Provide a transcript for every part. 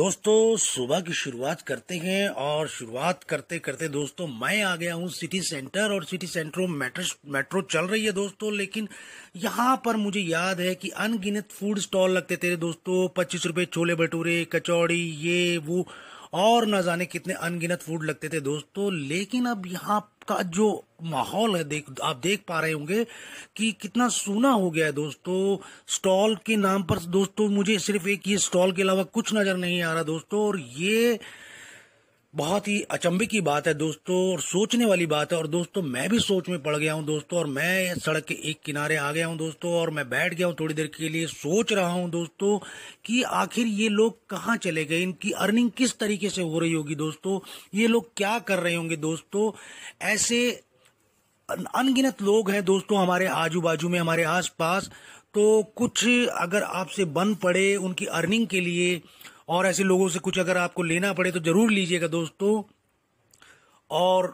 दोस्तों सुबह की शुरुआत करते हैं और शुरुआत करते करते दोस्तों मैं आ गया हूँ सिटी सेंटर और सिटी सेंटर मेट्रो मेट्रो चल रही है दोस्तों लेकिन यहाँ पर मुझे याद है कि अनगिनत फूड स्टॉल लगते थे दोस्तों पच्चीस रुपए छोले भटूरे कचौड़ी ये वो और ना जाने कितने अनगिनत फूड लगते थे दोस्तों लेकिन अब यहाँ का जो माहौल है देख आप देख पा रहे होंगे कि कितना सूना हो गया है दोस्तों स्टॉल के नाम पर दोस्तों मुझे सिर्फ एक ये स्टॉल के अलावा कुछ नजर नहीं आ रहा दोस्तों और ये बहुत ही अचंभे की बात है दोस्तों और सोचने वाली बात है और दोस्तों मैं भी सोच में पड़ गया हूं दोस्तों और मैं सड़क के एक किनारे आ गया हूं दोस्तों और मैं बैठ गया हूं थोड़ी देर के लिए सोच रहा हूं दोस्तों कि आखिर ये लोग कहाँ चले गए इनकी अर्निंग किस तरीके से हो रही होगी दोस्तों ये लोग क्या कर रहे होंगे दोस्तों ऐसे अनगिनत लोग हैं दोस्तों हमारे आजू बाजू में हमारे आस तो कुछ अगर आपसे बन पड़े उनकी अर्निंग के लिए और ऐसे लोगों से कुछ अगर आपको लेना पड़े तो जरूर लीजिएगा दोस्तों और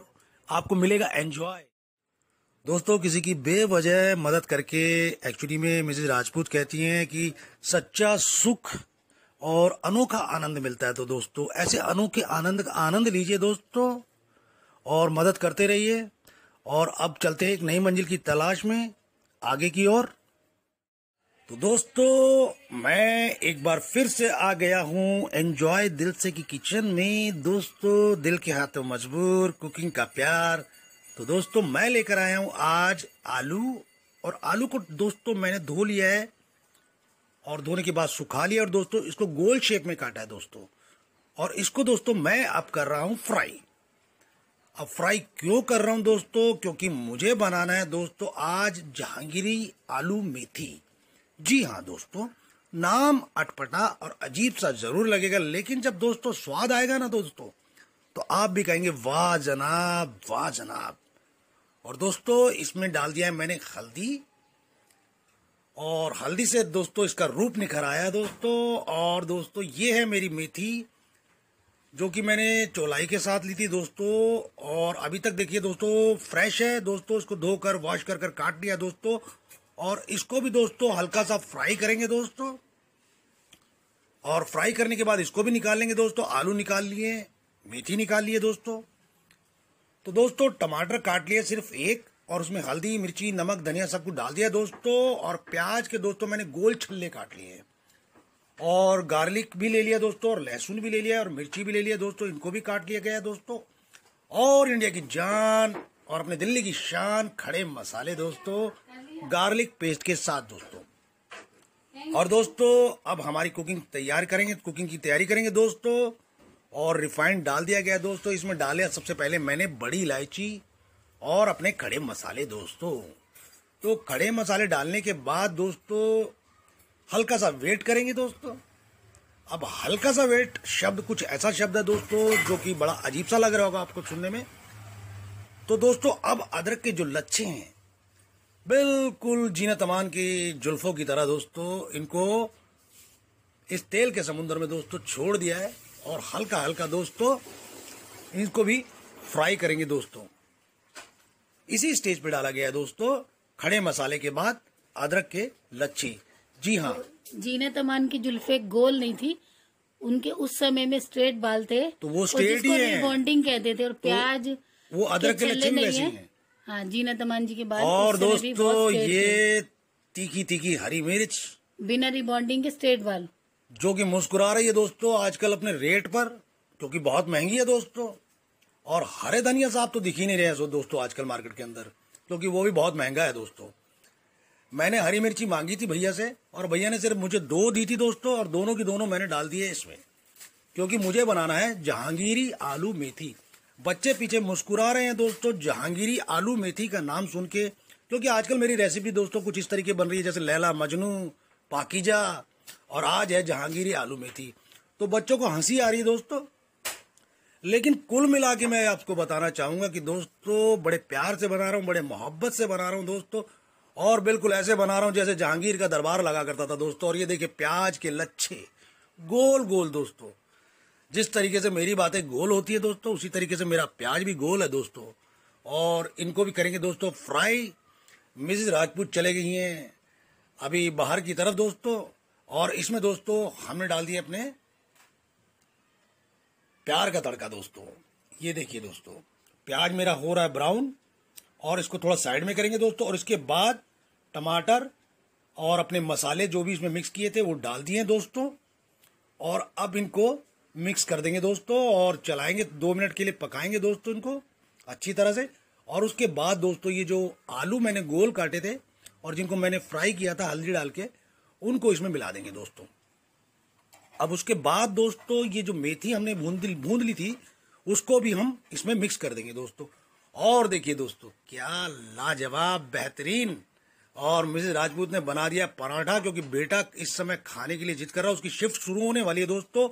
आपको मिलेगा एंजॉय दोस्तों किसी की बेवजह मदद करके एक्चुअली में मिसेज राजपूत कहती हैं कि सच्चा सुख और अनोखा आनंद मिलता है तो दोस्तों ऐसे अनोखे आनंद का आनंद लीजिए दोस्तों और मदद करते रहिए और अब चलते हैं एक नई मंजिल की तलाश में आगे की ओर तो दोस्तों मैं एक बार फिर से आ गया हूँ एंजॉय दिल से की किचन में दोस्तों दिल के हाथों मजबूर कुकिंग का प्यार तो दोस्तों मैं लेकर आया हूँ आज आलू और आलू को दोस्तों मैंने धो लिया है और धोने के बाद सुखा लिया और दोस्तों इसको गोल शेप में काटा है दोस्तों और इसको दोस्तों मैं अब कर रहा हूँ फ्राई अब फ्राई क्यों कर रहा हूँ दोस्तों क्योंकि मुझे बनाना है दोस्तों आज जहांगीरी आलू मेथी जी हाँ दोस्तों नाम अटपटा और अजीब सा जरूर लगेगा लेकिन जब दोस्तों स्वाद आएगा ना दोस्तों तो आप भी कहेंगे वाह जनाब वाह जनाब और दोस्तों इसमें डाल दिया है मैंने हल्दी और हल्दी से दोस्तों इसका रूप निखर आया दोस्तों और दोस्तों ये है मेरी मेथी जो कि मैंने चौलाई के साथ ली थी दोस्तों और अभी तक देखिए दोस्तों फ्रेश है दोस्तों इसको धोकर वॉश कर कर काट लिया दोस्तों और इसको भी दोस्तों हल्का सा फ्राई करेंगे दोस्तों और फ्राई करने के बाद इसको भी निकाल लेंगे दोस्तों आलू निकाल लिए मेथी निकाल लिए दोस्तों तो दोस्तों टमाटर काट लिए सिर्फ एक और उसमें हल्दी मिर्ची नमक धनिया सब कुछ डाल दिया दोस्तों और प्याज के दोस्तों मैंने गोल छल्ले काट लिए और गार्लिक भी ले लिया दोस्तों और लहसुन भी ले लिया और मिर्ची भी ले लिया दोस्तों इनको भी काट लिया गया दोस्तों और इंडिया की जान और अपने दिल्ली की शान खड़े मसाले दोस्तों गार्लिक पेस्ट के साथ दोस्तों और दोस्तों अब हमारी कुकिंग तैयार करेंगे कुकिंग की तैयारी करेंगे दोस्तों और रिफाइंड डाल दिया गया दोस्तों इसमें डाले सबसे पहले मैंने बड़ी इलायची और अपने खड़े मसाले दोस्तों तो खड़े मसाले डालने के बाद दोस्तों हल्का सा वेट करेंगे दोस्तों अब हल्का सा वेट शब्द कुछ ऐसा शब्द है दोस्तों जो कि बड़ा अजीब सा लग रहा होगा आपको सुनने में तो दोस्तों अब अदरक के जो लच्छे हैं बिल्कुल जीना तमान की जुल्फों की तरह दोस्तों इनको इस तेल के समुद्र में दोस्तों छोड़ दिया है और हल्का हल्का दोस्तों इनको भी फ्राई करेंगे दोस्तों इसी स्टेज पे डाला गया है दोस्तों खड़े मसाले के बाद अदरक के लच्छी जी हाँ तो जीना तमान की जुल्फे गोल नहीं थी उनके उस समय में स्ट्रेट बाल थे तो वो स्ट्रेट ही है बॉन्डिंग कहते थे और तो प्याज तो वो अदरक के, लच्छी नहीं है हाँ, जीना तमान जी के बाद और दोस्तों ये तीखी तीखी हरी मिर्च बिना रिबॉन्डिंग के स्टेट वाल जो कि मुस्कुरा रही है दोस्तों आजकल अपने रेट पर क्योंकि बहुत महंगी है दोस्तों और हरे धनिया साहब तो दिख ही नहीं रहे हैं दोस्तों आजकल मार्केट के अंदर क्योंकि वो भी बहुत महंगा है दोस्तों मैंने हरी मिर्ची मांगी थी भैया से और भैया ने सिर्फ मुझे दो दी थी दोस्तों और दोनों की दोनों मैंने डाल दिए इसमें क्योंकि मुझे बनाना है जहांगीरी आलू मेथी बच्चे पीछे मुस्कुरा रहे हैं दोस्तों जहांगीरी आलू मेथी का नाम सुन के क्योंकि आजकल मेरी रेसिपी दोस्तों कुछ इस तरीके बन रही है जैसे लैला मजनू पाकिजा और आज है जहांगीरी आलू मेथी तो बच्चों को हंसी आ रही है दोस्तों लेकिन कुल मिला के मैं आपको बताना चाहूंगा कि दोस्तों बड़े प्यार से बना रहा हूँ बड़े मोहब्बत से बना रहा हूँ दोस्तों और बिल्कुल ऐसे बना रहा हूँ जैसे जहांगीर का दरबार लगा करता था दोस्तों और ये देखिए प्याज के लच्छे गोल गोल दोस्तों जिस तरीके से मेरी बातें गोल होती है दोस्तों उसी तरीके से मेरा प्याज भी गोल है दोस्तों और इनको भी करेंगे दोस्तों फ्राई मिसेज राजपूत चले गई हैं अभी बाहर की तरफ दोस्तों और इसमें दोस्तों हमने डाल दिए अपने प्यार का तड़का दोस्तों ये देखिए दोस्तों प्याज मेरा हो रहा है ब्राउन और इसको थोड़ा साइड में करेंगे दोस्तों और इसके बाद टमाटर और अपने मसाले जो भी इसमें मिक्स किए थे वो डाल दिए दोस्तों और अब इनको मिक्स कर देंगे दोस्तों और चलाएंगे दो मिनट के लिए पकाएंगे दोस्तों इनको अच्छी तरह से और उसके बाद दोस्तों ये जो आलू मैंने गोल काटे थे और जिनको मैंने फ्राई किया था हल्दी डाल के उनको इसमें मिला देंगे दोस्तों अब उसके बाद दोस्तों ये जो मेथी हमने भूंद भूंद ली थी उसको भी हम इसमें मिक्स कर देंगे दोस्तों और देखिए दोस्तों क्या लाजवाब बेहतरीन और मिसेज राजपूत ने बना दिया पराठा क्योंकि बेटा इस समय खाने के लिए जिद कर रहा है उसकी शिफ्ट शुरू होने वाली है दोस्तों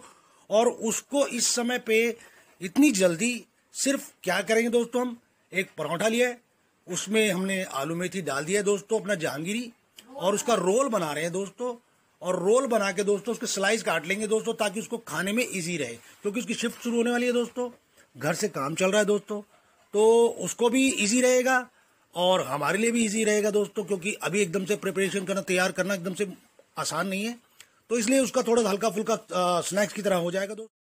और उसको इस समय पे इतनी जल्दी सिर्फ क्या करेंगे दोस्तों हम एक परौठा लिया है उसमें हमने आलू मेथी डाल दिया है दोस्तों अपना जहांगीरी और उसका रोल बना रहे हैं दोस्तों और रोल बना के दोस्तों उसके स्लाइस काट लेंगे दोस्तों ताकि उसको खाने में इजी रहे क्योंकि उसकी शिफ्ट शुरू होने वाली है दोस्तों घर से काम चल रहा है दोस्तों तो उसको भी इजी रहेगा और हमारे लिए भी इजी रहेगा दोस्तों क्योंकि अभी एकदम से प्रिपरेशन करना तैयार करना एकदम से आसान नहीं है तो इसलिए उसका थोड़ा हल्का फुल्का स्नैक्स की तरह हो जाएगा दोस्त